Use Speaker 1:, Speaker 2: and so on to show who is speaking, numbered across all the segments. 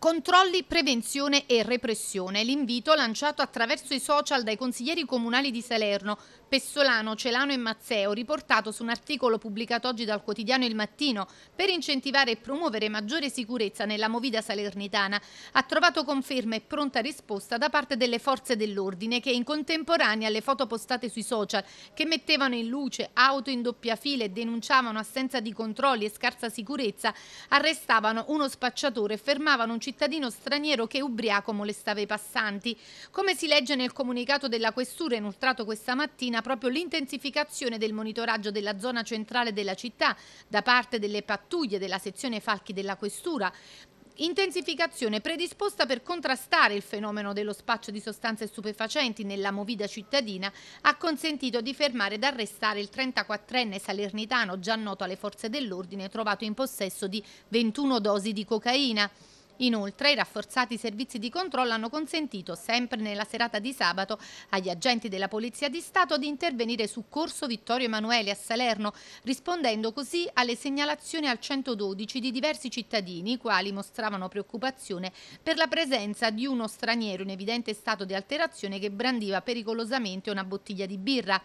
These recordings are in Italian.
Speaker 1: Controlli, prevenzione e repressione. L'invito lanciato attraverso i social dai consiglieri comunali di Salerno, Pessolano, Celano e Mazzeo, riportato su un articolo pubblicato oggi dal quotidiano Il Mattino, per incentivare e promuovere maggiore sicurezza nella movida salernitana, ha trovato conferma e pronta risposta da parte delle forze dell'ordine che in contemporanea alle foto postate sui social che mettevano in luce auto in doppia fila e denunciavano assenza di controlli e scarsa sicurezza, arrestavano uno spacciatore e fermavano un cittadino cittadino straniero che ubriaco molestava i passanti. Come si legge nel comunicato della Questura inoltrato questa mattina, proprio l'intensificazione del monitoraggio della zona centrale della città da parte delle pattuglie della sezione Falchi della Questura intensificazione predisposta per contrastare il fenomeno dello spaccio di sostanze stupefacenti nella movida cittadina ha consentito di fermare ed arrestare il 34enne salernitano già noto alle forze dell'ordine trovato in possesso di 21 dosi di cocaina. Inoltre i rafforzati servizi di controllo hanno consentito, sempre nella serata di sabato, agli agenti della Polizia di Stato di intervenire su Corso Vittorio Emanuele a Salerno, rispondendo così alle segnalazioni al 112 di diversi cittadini, i quali mostravano preoccupazione per la presenza di uno straniero in evidente stato di alterazione che brandiva pericolosamente una bottiglia di birra.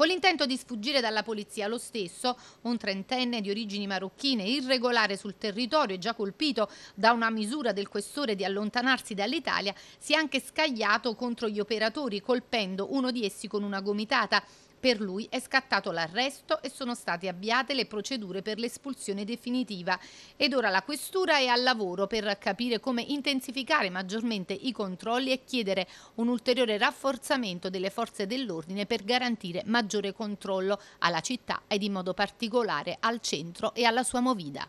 Speaker 1: Con l'intento di sfuggire dalla polizia, lo stesso, un trentenne di origini marocchine irregolare sul territorio e già colpito da una misura del questore di allontanarsi dall'Italia, si è anche scagliato contro gli operatori colpendo uno di essi con una gomitata. Per lui è scattato l'arresto e sono state avviate le procedure per l'espulsione definitiva ed ora la questura è al lavoro per capire come intensificare maggiormente i controlli e chiedere un ulteriore rafforzamento delle forze dell'ordine per garantire maggiore controllo alla città ed in modo particolare al centro e alla sua movida.